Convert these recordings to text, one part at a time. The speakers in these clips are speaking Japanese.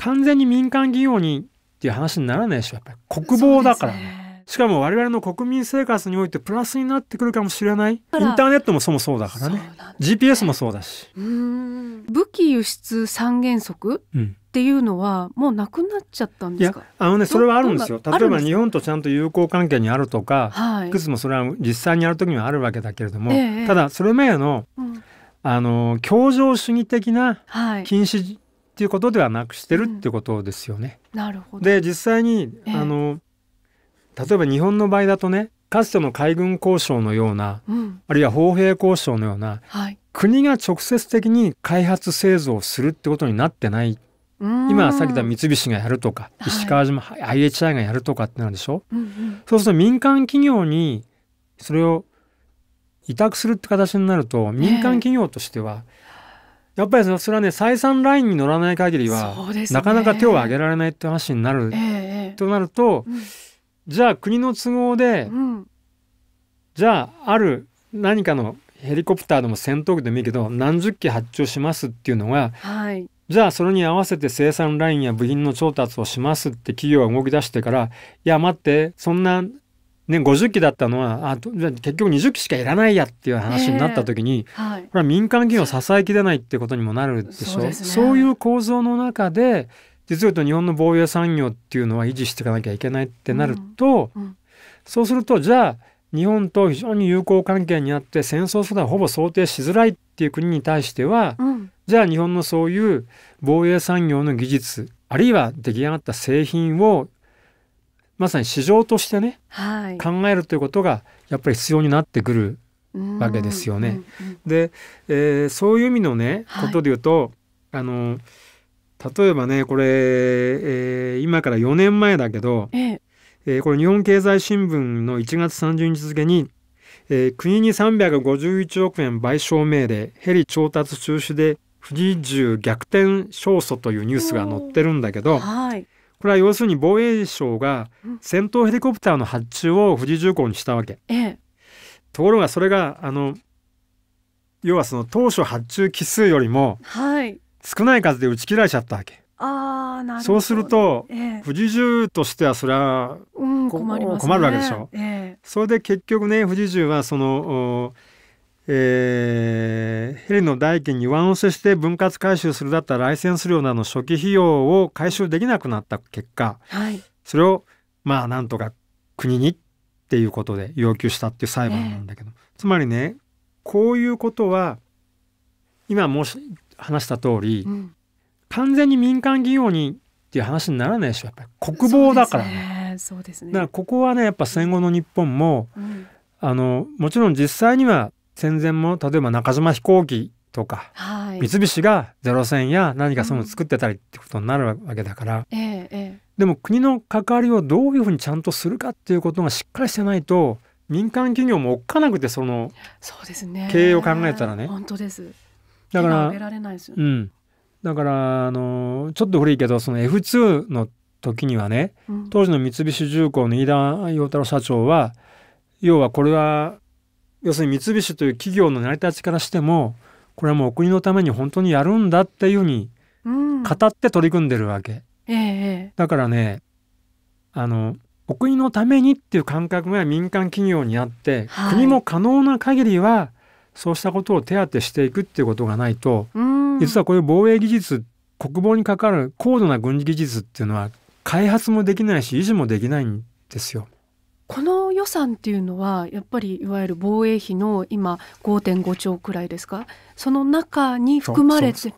完全に民間企業にっていう話にならないでしょやっぱり国防だから、ね、しかも我々の国民生活においてプラスになってくるかもしれないインターネットもそもそうだからねね GPS もそうだし武器輸出三原則、うんっていうのはもうなくなっちゃったんですかあのねそれはあるんですよ例えば日本とちゃんと友好関係にあるとか、はい、くつもそれは実際にある時にはあるわけだけれども、ええ、ただそれ前の、うん、あの協情主義的な禁止ていうことではなくしてるってことですよね。うん、なるほどで実際に、えー、あの例えば日本の場合だとねかつての海軍交渉のような、うん、あるいは砲兵交渉のような、はい、国が直接的に開発製造するってことになってない今さっき言った三菱がやるとか、はい、石川島 IHI がやるとかってなるでしょ、うんうん、そうすると民間企業にそれを委託するって形になると民間企業としては、えーやっぱりそれはね採算ラインに乗らない限りは、ね、なかなか手を挙げられないって話になる、えー、となると、うん、じゃあ国の都合で、うん、じゃあある何かのヘリコプターでも戦闘機でもいいけど何十機発注しますっていうのが、はい、じゃあそれに合わせて生産ラインや部品の調達をしますって企業が動き出してからいや待ってそんなね、50機だったのはあ結局20機しかいらないやっていう話になった時に、えーはい、これは民間企業を支えきれないってことにもなるでしょう、ね、そういう構造の中で実を言うと日本の防衛産業っていうのは維持していかなきゃいけないってなると、うんうん、そうするとじゃあ日本と非常に友好関係にあって戦争するのはほぼ想定しづらいっていう国に対しては、うん、じゃあ日本のそういう防衛産業の技術あるいは出来上がった製品をまさに市場としてね、はい、考えるということがやっぱり必要になってくるわけですよね。うんうん、で、えー、そういう意味のねことで言うと、あの例えばねこれ、えー、今から4年前だけど、ええー、これ日本経済新聞の1月30日付に、えー、国に351億円賠償命令ヘリ調達中止で不二重逆転勝訴というニュースが載ってるんだけど。はいこれは要するに防衛省が戦闘ヘリコプターの発注を富士重工にしたわけ。ええところがそれがあの要はその当初発注機数よりも少ない数で打ち切られちゃったわけ。はい、あなるほどそうすると、ええ、富士重としてはそれは、うん、困ります、ね、困るわけでしょ。ええ、それで結局ね富士重はその、えー、ヘリの代金に上乗せして分割回収するだったライセンス料などの初期費用を回収できなくなった結果、はい、それをまあなんとか国にっていうことで要求したっていう裁判なんだけど、えー、つまりねこういうことは今もし話した通り、うん、完全に民間企業にっていう話にならないでしょやっぱり国防だからね。そうですね、ね、だからここはねやっぱ戦後の日本も、うん、あのもちろん実際には戦前も例えば中島飛行機とか、はい、三菱がゼロ戦や何かその作ってたりってことになるわけだから、うん、でも国の関わりをどういうふうにちゃんとするかっていうことがしっかりしてないと民間企業もおっかなくてその経営を考えたらね。本当ですだから、うん、だからあのちょっと古いけどその F2 の時にはね、うん、当時の三菱重工の飯田洋太郎社長は要はこれは要するに三菱という企業の成り立ちからしてもこれはもうお国のために本当にやるんだっていうふうに語って取り組んでるわけ、うんえー、だからねあのお国のためにっていう感覚が民間企業にあって、はい、国も可能な限りはそうしたことを手当てしていくっていうことがないと、うん、実はこういう防衛技術国防にかかる高度な軍事技術っていうのは開発もできないし維持もできないんですよ。この予算っていうのはやっぱりいわゆる防衛費の今5.5兆くらいですかその中に含まれて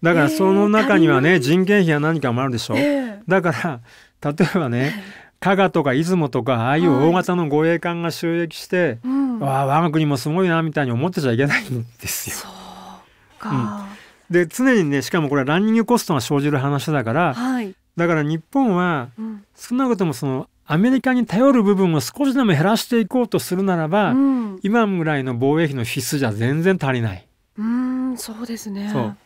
だからその中にはね、えー、人件費は何かもあるでしょ、えー、だから例えばね、加賀とか出雲とかああいう大型の護衛艦が収益して、はいうん、わあ我が国もすごいなみたいに思ってちゃいけないんですよ。そうか、うん、で常にねしかもこれランニングコストが生じる話だから、はい、だから日本は少なくともそのアメリカに頼る部分を少しでも減らしていこうとするならば、うん、今ぐらいの防衛費の必須じゃ全然足りない。うんそうですね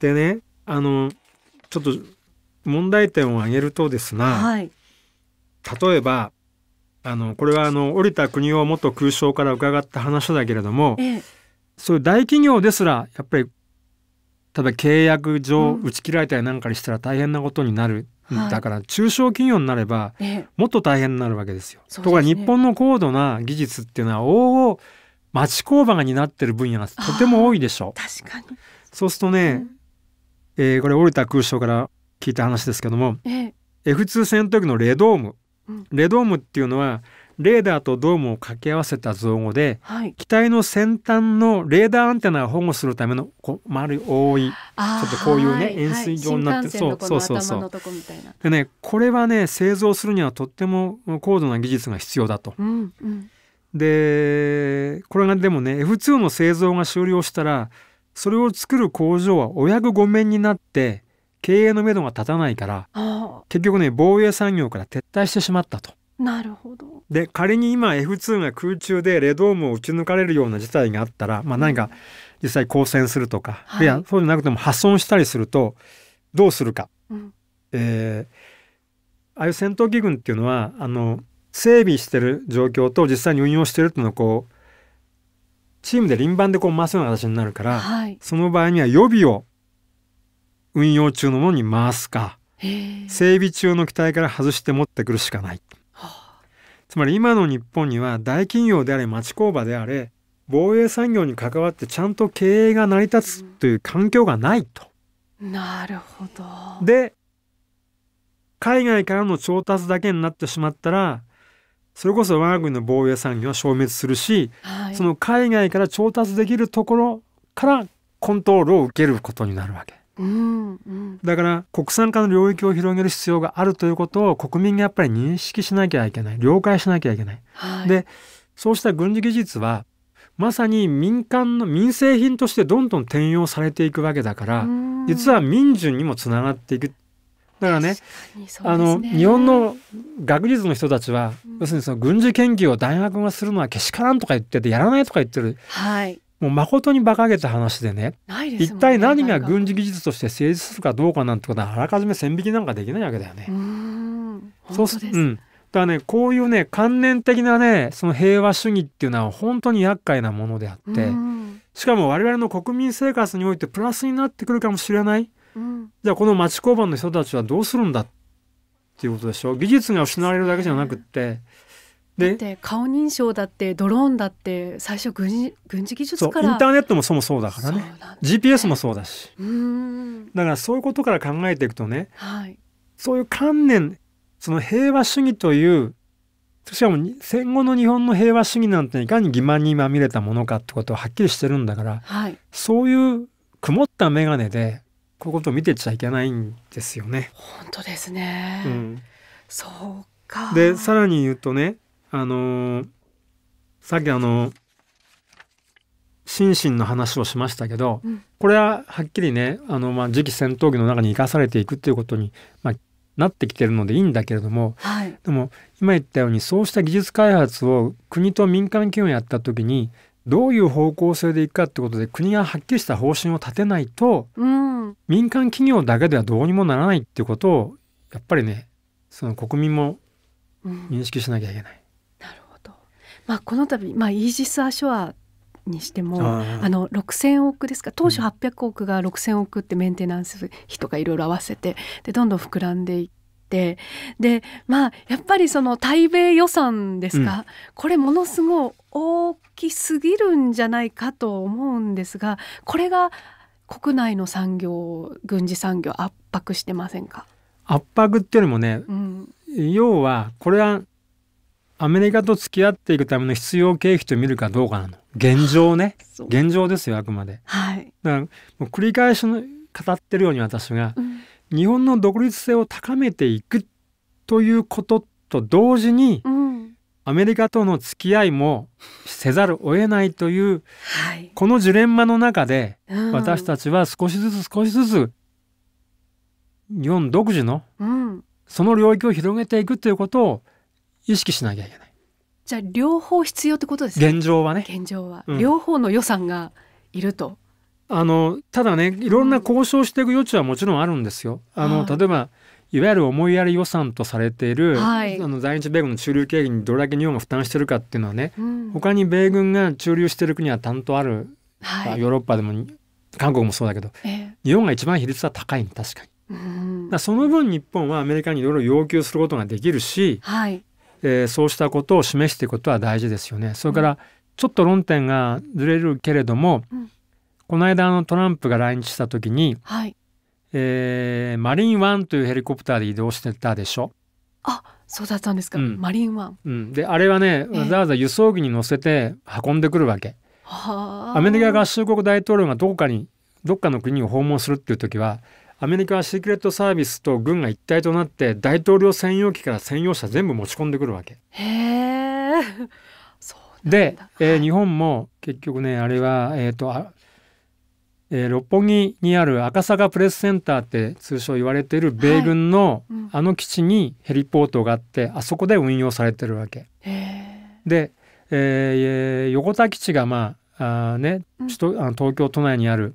でねあのちょっと問題点を挙げるとですが、はい、例えばあのこれはあの降織田邦夫元空将から伺った話だけれども、ええ、そういう大企業ですらやっぱり例えば契約上打ち切られたりなんかにしたら大変なことになる。はい、だから中小企業になればもっと大変になるわけですよ。すね、ところが日本の高度な技術っていうのは往々町工場が担ってる分野がとても多いでしょう。確かにそうするとね、うん、えー、これ折田空将から聞いた話ですけども、えー、F2 戦闘機のレドーム、うん、レドームっていうのはレーダーとドームを掛け合わせた造語で、はい、機体の先端のレーダーアンテナを保護するためのこ丸い覆いちょっとこういうね、はい、円錐状になって、はい、そうそうそうそうでねこれはね製造するにはとっても高度な技術が必要だと。うんうん、でこれがでもね F2 の製造が終了したらそれを作る工場は親子御免になって経営のめどが立たないから結局ね防衛産業から撤退してしまったと。なるほどで仮に今 F2 が空中でレドームを打ち抜かれるような事態があったら、まあ、何か実際交戦するとか、うん、いや、やそうじゃなくても破損したりするとどうするか、うん、えー、ああいう戦闘機群っていうのはあの整備してる状況と実際に運用してるっていうのをこうチームで輪番でこう回すような形になるから、はい、その場合には予備を運用中のものに回すか整備中の機体から外して持ってくるしかないつまり今の日本には大企業であれ町工場であれ防衛産業に関わってちゃんと経営が成り立つという環境がないと。なるほど。で海外からの調達だけになってしまったらそれこそ我が国の防衛産業は消滅するし、はい、その海外から調達できるところからコントロールを受けることになるわけ。うんだから国産化の領域を広げる必要があるということを国民がやっぱり認識しなきゃいけない了解しなきゃいけない。はい、でそうした軍事技術はまさに民間の民生品としてどんどん転用されていくわけだから実は民需にもつながっていく。だからね、ね、あの日本の学術の人たちは、うん、要するにその軍事研究を大学がするのはけしからんとか言っててやらないとか言ってる、はい、もう誠に馬鹿げた話でね、ね、一体何が軍事技術として成立するかどうかなんてことはあらかじめ線引きなんかできないわけだよね。うそうすうん、だからねこういうね観念的なねその平和主義っていうのは本当に厄介なものであって、しかも我々の国民生活においてプラスになってくるかもしれない、うん、じゃあこの町工場の人たちはどうするんだっていうことでしょう技術が失われるだけじゃなくって。だって顔認証だってドローンだって最初軍事軍事技術からインターネットもそもそうだからねね GPS もそうだしだからそういうことから考えていくとね、はい、そういう観念その平和主義というしかも戦後の日本の平和主義なんていかに欺瞞にまみれたものかってことははっきりしてるんだから、はい、そういう曇った眼鏡でこういうことを見てちゃいけないんですよね。本当ですね、うん、そうかでさらに言うとねあのー、さっきあの心身の話をしましたけど、うん、これははっきりねあの、まあ、次期戦闘機の中に生かされていくっていうことに、まあ、なってきてるのでいいんだけれども、はい、でも今言ったようにそうした技術開発を国と民間企業やった時にどういう方向性でいくかってことで国がはっきりした方針を立てないと、うん、民間企業だけではどうにもならないっていうことをやっぱりねその国民も認識しなきゃいけない。うんまあ、この度、まあ、イージス・アショアにしてもあの6,000億ですか当初800億が6,000億ってメンテナンス費とかいろいろ合わせてでどんどん膨らんでいって。でまあやっぱりその対米予算ですか、うん、これものすごい大きすぎるんじゃないかと思うんですがこれが国内の産業軍事産業圧迫してませんか圧迫っていうのもね、うん、要はこれはアメリカと付き合っていくための必要経費と見るかどうかなの現状ね 現状ですよあくまで、はい、だからもう繰り返し語ってるように私が、うん、日本の独立性を高めていくということと同時に、うん、アメリカとの付き合いもせざるを得ないという、はい、このジレンマの中で、うん、私たちは少しずつ少しずつ日本独自の、その領域を広げていくということを意識しなきゃいけない。じゃあ両方必要ってことですね。現状はね。現状は、うん、両方の予算がいると。あのただねいろんな交渉していく余地はもちろんあるんですよ。あの、例えばいわゆる思いやり予算とされている、はい、あの在日米軍の駐留経費にどれだけ日本が負担してるかっていうのはね、うん、他に米軍が駐留してる国は担当ある、はい、ヨーロッパでも韓国もそうだけど、えー、日本が一番比率は高い確かに。うん、だその分日本はアメリカにいろいろ要求することができるし、はい、えー、そうしたことを示していくことは大事ですよね。それからちょっと論点がずれるけれども、うん、この間のトランプが来日した時に、はい、えー、マリンワンというヘリコプターで移動してたでしょ。あそうだったんですか、うん、マリンワン、うん、であれはねわざわざ輸送機に乗せて運んでくるわけ。アメリカ合衆国大統領がどこかにどっかの国を訪問するっていう時はアメリカはシークレットサービスと軍が一体となって大統領専用機から専用車全部持ち込んでくるわけ。へ で、えー、日本も結局ねあれは、えーとあえー、六本木にある赤坂プレスセンターって通称言われている米軍の、あの基地にヘリポートがあってあそこで運用されてるわけ。で、えー、横田基地がまああね、あの東京都内にある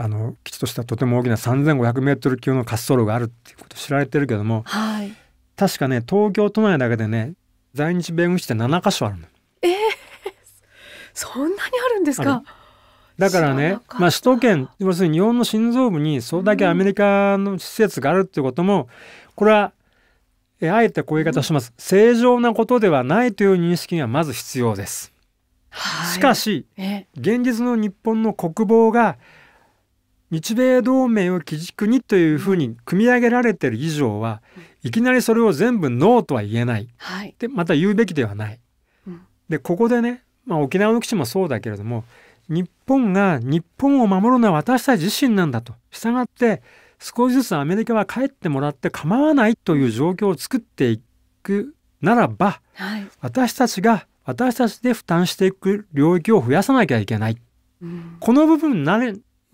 あの基地としてはとても大きな3,500メートル級の滑走路があるっていうこと知られてるけども、はい、確かね東京都内だけでね在日米軍基地って7か所あるの。えー、そんなにあるんですかだからね、まあ、首都圏要するに日本の心臓部にそれだけアメリカの施設があるっていうことも、うん、これはあえてこういう言い方をします、うん、正常なことではないという認識がまず必要です。しかし、現実の日本の国防が日米同盟を基軸にというふうに組み上げられてる以上はいきなりそれを全部ノーとは言えない、はい、でまた言うべきではない。うん、でここでね、まあ、沖縄の基地もそうだけれども日本が日本を守るのは私たち自身なんだとしたがって少しずつアメリカは帰ってもらって構わないという状況を作っていくならば、はい、私たちが私たちで負担していく領域を増やさなきゃいけない、うん、この部分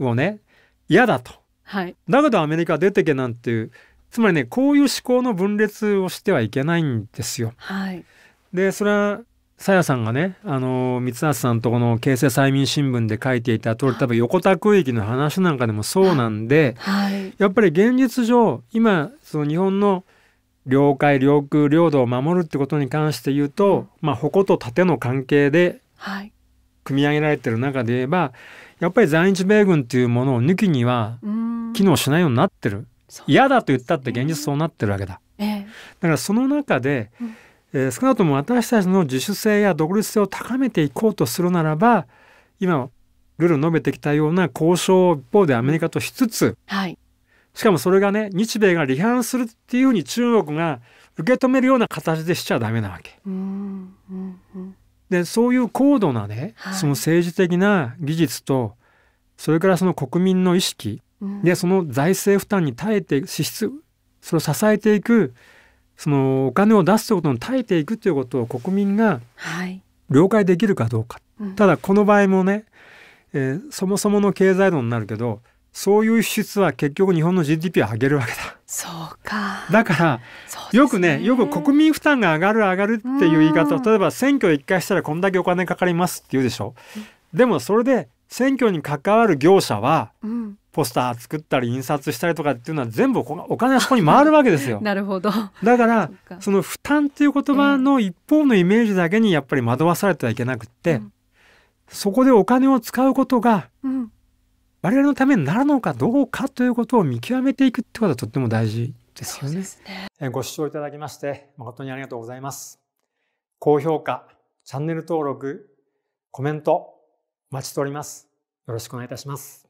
をね嫌だと、はい、だけどアメリカ出てけなんていうつまりねこういう思考の分裂をしてはいけないんですよ。はい、でそれはさやさんがねあの三橋さんとこの京成催眠新聞で書いていた通り多分横田区域の話なんかでもそうなんで、はい、やっぱり現実上今その日本の領海領空領土を守るってことに関して言うと、まあ、矛と盾の関係で組み上げられてる中で言えばやっぱり在日米軍っていうものを抜きには機能しないようになってる嫌だと言ったって現実そうなってるわけだ、えー、だからその中で、うんえー、少なくとも私たちの自主性や独立性を高めていこうとするならば今ルール述べてきたような交渉を一方でアメリカとしつつ、はい、しかもそれがね日米が離反するっていうふうに中国が受け止めるような形でしちゃダメなわけ。うんうんうんでそういう高度なね、はい、その政治的な技術とそれからその国民の意識で、うん、その財政負担に耐えて支出それを支えていくそのお金を出すということに耐えていくということを国民が了解できるかどうか、はい、ただこの場合もね、えー、そもそもの経済論になるけどそういう支出は結局日本の GDP を上げるわけだ。そうか。だから、ね、よくね、よく国民負担が上がる上がるっていう言い方、例えば選挙一回したらこんだけお金かかりますって言うでしょ。でもそれで選挙に関わる業者は、うん、ポスター作ったり印刷したりとかっていうのは全部お金はそこに回るわけですよ。なるほど。だからその負担っていう言葉の一方のイメージだけにやっぱり惑わされてはいけなくって、うん、そこでお金を使うことが、うん我々のためになるのかどうかということを見極めていくってことはとっても大事ですよね。ねご視聴いただきまして誠にありがとうございます。高評価、チャンネル登録、コメントお待ちしております。よろしくお願いいたします。